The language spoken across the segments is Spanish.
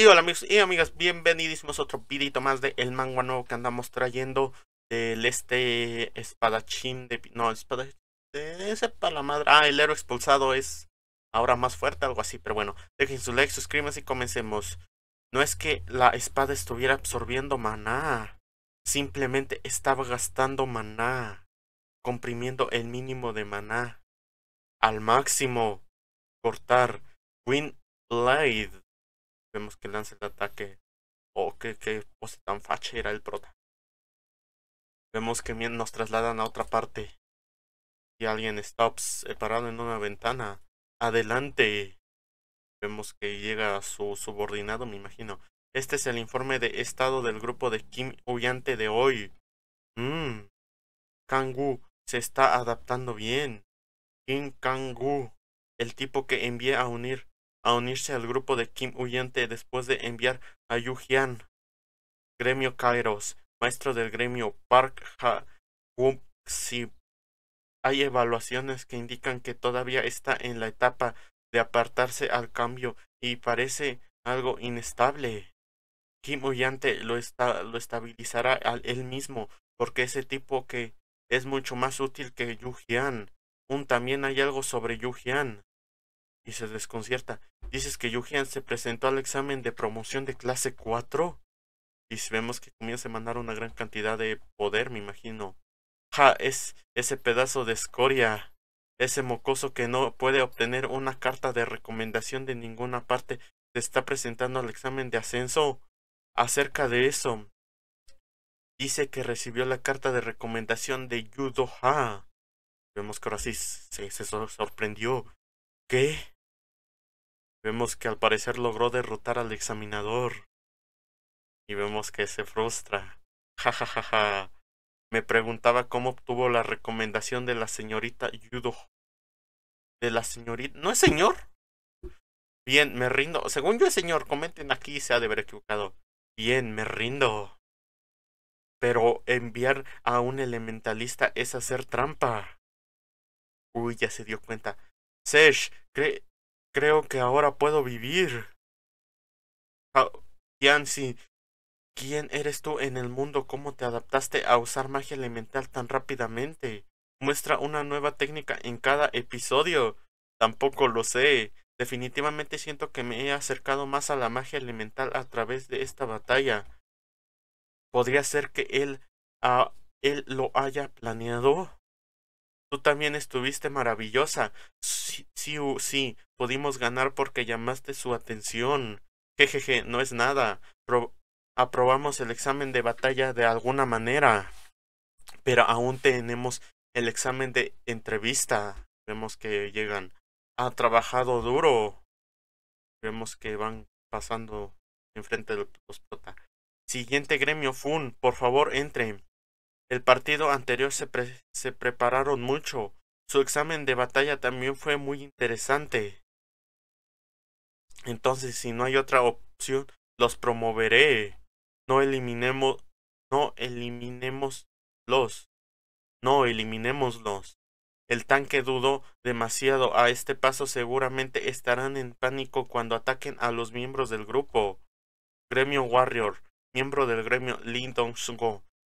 Y hola amigos y amigas, bienvenidísimos a otro videito más de el manga nuevo que andamos trayendo del este espadachín de... no, espadachín de... ese la madre... ah, el héroe expulsado es ahora más fuerte, algo así, pero bueno, dejen su like, suscríbanse y comencemos. No es que la espada estuviera absorbiendo maná, simplemente estaba gastando maná, comprimiendo el mínimo de maná al máximo. Cortar wind Blade vemos que lanza el ataque. O oh, que qué pose tan fache era el prota. Vemos que nos trasladan a otra parte. Y alguien está eh, parado en una ventana. Adelante. Vemos que llega su subordinado, me imagino. Este es el informe de estado del grupo de Kim Huyante de hoy. Mmm. kang se está adaptando bien. Kim kang el tipo que envié a unir a unirse al grupo de Kim huyente después de enviar a Yu gremio Kairos, maestro del gremio Park Ha Hay evaluaciones que indican que todavía está en la etapa de apartarse al cambio y parece algo inestable. Kim Uyante lo, está lo estabilizará él mismo, porque ese tipo que es mucho más útil que Yu Un también hay algo sobre Yu y se desconcierta. Dices que Yujian se presentó al examen de promoción de clase 4. Y vemos que comienza a mandar una gran cantidad de poder, me imagino. Ja, es ese pedazo de escoria. Ese mocoso que no puede obtener una carta de recomendación de ninguna parte se está presentando al examen de ascenso. Acerca de eso, dice que recibió la carta de recomendación de Yudo Ha. Vemos que ahora sí se, se sorprendió. ¿Qué? Vemos que al parecer logró derrotar al examinador. Y vemos que se frustra. Ja ja ja ja. Me preguntaba cómo obtuvo la recomendación de la señorita Yudo. De la señorita. ¿No es señor? Bien, me rindo. Según yo es señor, comenten aquí, se ha de haber equivocado. Bien, me rindo. Pero enviar a un elementalista es hacer trampa. Uy, ya se dio cuenta. Sesh, ¿cree, creo que ahora puedo vivir. Yancy, ah, ¿quién eres tú en el mundo? ¿Cómo te adaptaste a usar magia elemental tan rápidamente? Muestra una nueva técnica en cada episodio. Tampoco lo sé. Definitivamente siento que me he acercado más a la magia elemental a través de esta batalla. Podría ser que él, ah, él lo haya planeado. Tú también estuviste maravillosa. Sí, sí, sí, pudimos ganar porque llamaste su atención. Jejeje, no es nada. aprobamos el examen de batalla de alguna manera. Pero aún tenemos el examen de entrevista. Vemos que llegan. Ha trabajado duro. Vemos que van pasando enfrente de los prota. Siguiente gremio, Fun, por favor, entren. El partido anterior se, prepararon mucho. Su examen de batalla también fue muy interesante. Entonces, si no hay otra opción, los promoveré. No eliminemos, no eliminemos los. No eliminémoslos. El tanque dudó demasiado. A este paso seguramente estarán en pánico cuando ataquen a los miembros del grupo. Gremio Warrior, miembro del gremio Lindon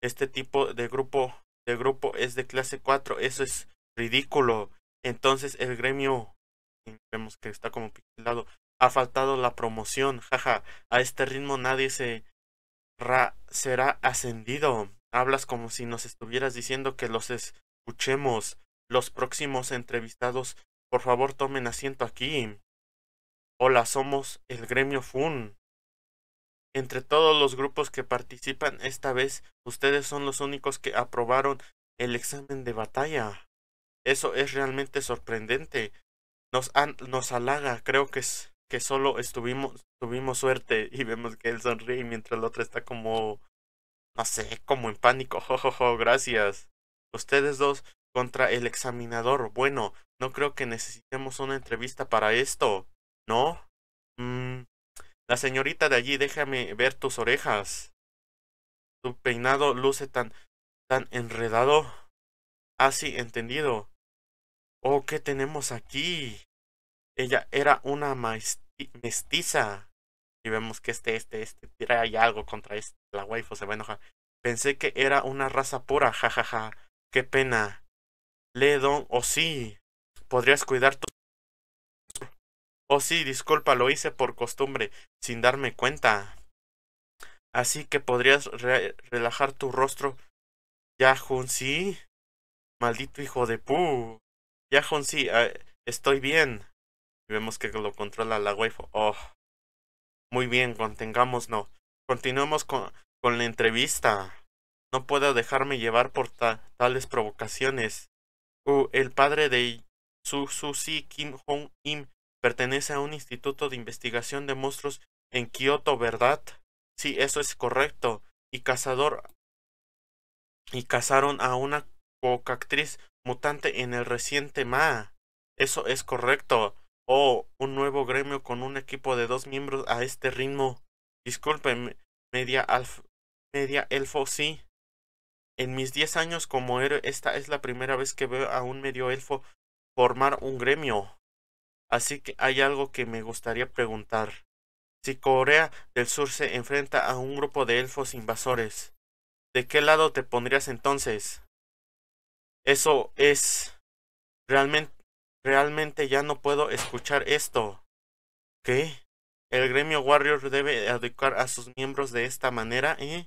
este tipo de grupo, de grupo es de clase 4, eso es ridículo. Entonces el gremio, vemos que está como pixelado, ha faltado la promoción, jaja, a este ritmo nadie se será ascendido. Hablas como si nos estuvieras diciendo que los escuchemos. Los próximos entrevistados, por favor, tomen asiento aquí. Hola, somos el gremio FUN. Entre todos los grupos que participan esta vez, ustedes son los únicos que aprobaron el examen de batalla. Eso es realmente sorprendente. Nos, nos halaga, creo que, que solo estuvimos, tuvimos suerte y vemos que él sonríe mientras el otro está como, no sé, como en pánico. Jojojo, gracias. Ustedes dos contra el examinador. Bueno, no creo que necesitemos una entrevista para esto. ¿No? Mmm... La señorita de allí, déjame ver tus orejas. Tu peinado luce tan, tan enredado. Así, ah, entendido. Oh, ¿qué tenemos aquí? Ella era una mestiza. Y vemos que este, este, este hay algo contra este. La waifu se va a enojar. Pensé que era una raza pura, jajaja. Ja, ja. Qué pena. don o sí. Podrías cuidar tu Oh sí, disculpa, lo hice por costumbre, sin darme cuenta. Así que podrías relajar tu rostro. Ya, Junsi. Maldito hijo de pu. Ya, Junsi, ah, estoy bien. vemos que lo controla la waifu. Oh. Muy bien, contengámoslo. Continuemos con, con la entrevista. No puedo dejarme llevar por tales provocaciones. Uh, el padre de si Kim Hong Im pertenece a un instituto de investigación de monstruos en Kioto, ¿verdad? Sí, eso es correcto. Y cazador y cazaron a una cocactriz mutante en el reciente Ma. Eso es correcto. Oh, un nuevo gremio con un equipo de dos miembros a este ritmo. Disculpen, media, media elfo, sí. En mis diez años como héroe, esta es la primera vez que veo a un medio elfo formar un gremio. Así que hay algo que me gustaría preguntar. Si Corea del Sur se enfrenta a un grupo de elfos invasores, ¿de qué lado te pondrías entonces? Eso es... Realmente, realmente ya no puedo escuchar esto. ¿Qué? ¿El gremio Warrior debe educar a sus miembros de esta manera, eh?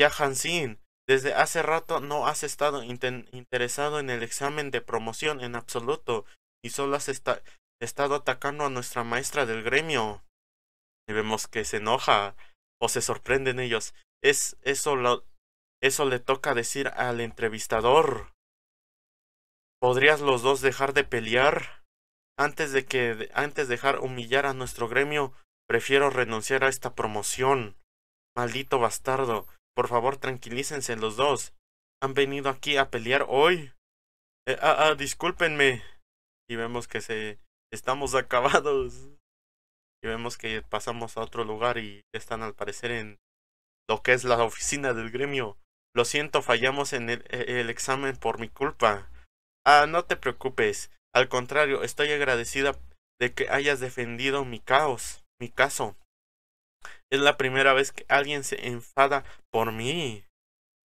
Ya Hansin, desde hace rato no has estado interesado en el examen de promoción en absoluto y solo has estado atacando a nuestra maestra del gremio. Y vemos que se enoja o se sorprenden ellos. Es eso eso le toca decir al entrevistador. ¿Podrías los dos dejar de pelear? Antes de que antes de dejar humillar a nuestro gremio, prefiero renunciar a esta promoción. Maldito bastardo, por favor tranquilícense los dos. Han venido aquí a pelear hoy. Eh, ah, ah, discúlpenme y vemos que se estamos acabados y vemos que pasamos a otro lugar y están al parecer en lo que es la oficina del gremio. Lo siento, fallamos en e-, el, examen por mi culpa. Ah, no te preocupes. Al contrario, estoy agradecida de que hayas defendido mi caos, mi caso. Es la primera vez que alguien se enfada por mí.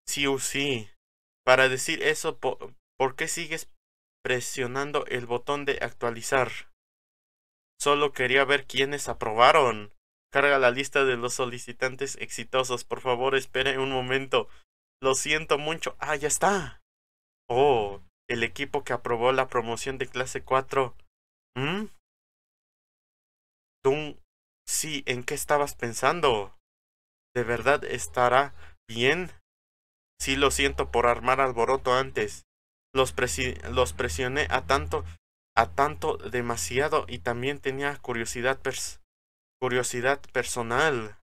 Sí o sí. Para decir eso, ¿por qué sigues presionando el botón de actualizar. Solo quería ver quiénes aprobaron. Carga la lista de los solicitantes exitosos. Por favor, espere un momento. Lo siento mucho. Ah, ya está. Oh, el equipo que aprobó la promoción de clase 4. ¿Hm? ¿Mm? ¿Tú? Sí, ¿en qué estabas pensando? ¿De verdad estará bien? Sí, lo siento por armar alboroto antes los, presioné a tanto, a tanto demasiado y también tenía curiosidad, curiosidad personal.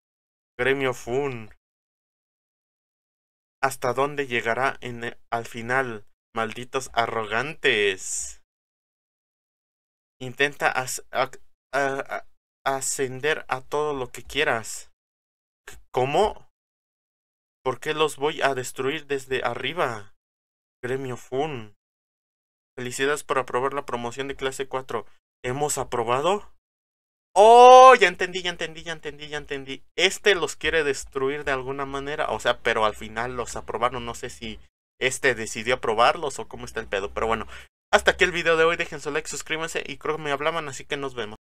Gremio Fun. ¿Hasta dónde llegará en e, al final? Malditos arrogantes. Intenta ascender a todo lo que quieras. ¿Cómo? ¿Por qué los voy a destruir desde arriba? Gremio Fun. Felicidades por aprobar la promoción de clase 4. ¿Hemos aprobado? Oh, ya entendí, ya entendí, ya entendí, ya entendí. Este los quiere destruir de alguna manera. O sea, pero al final los aprobaron. No sé si este decidió aprobarlos o cómo está el pedo. Pero bueno, hasta aquí el video de hoy. Dejen su like, suscríbanse y creo que me hablaban, así que nos vemos.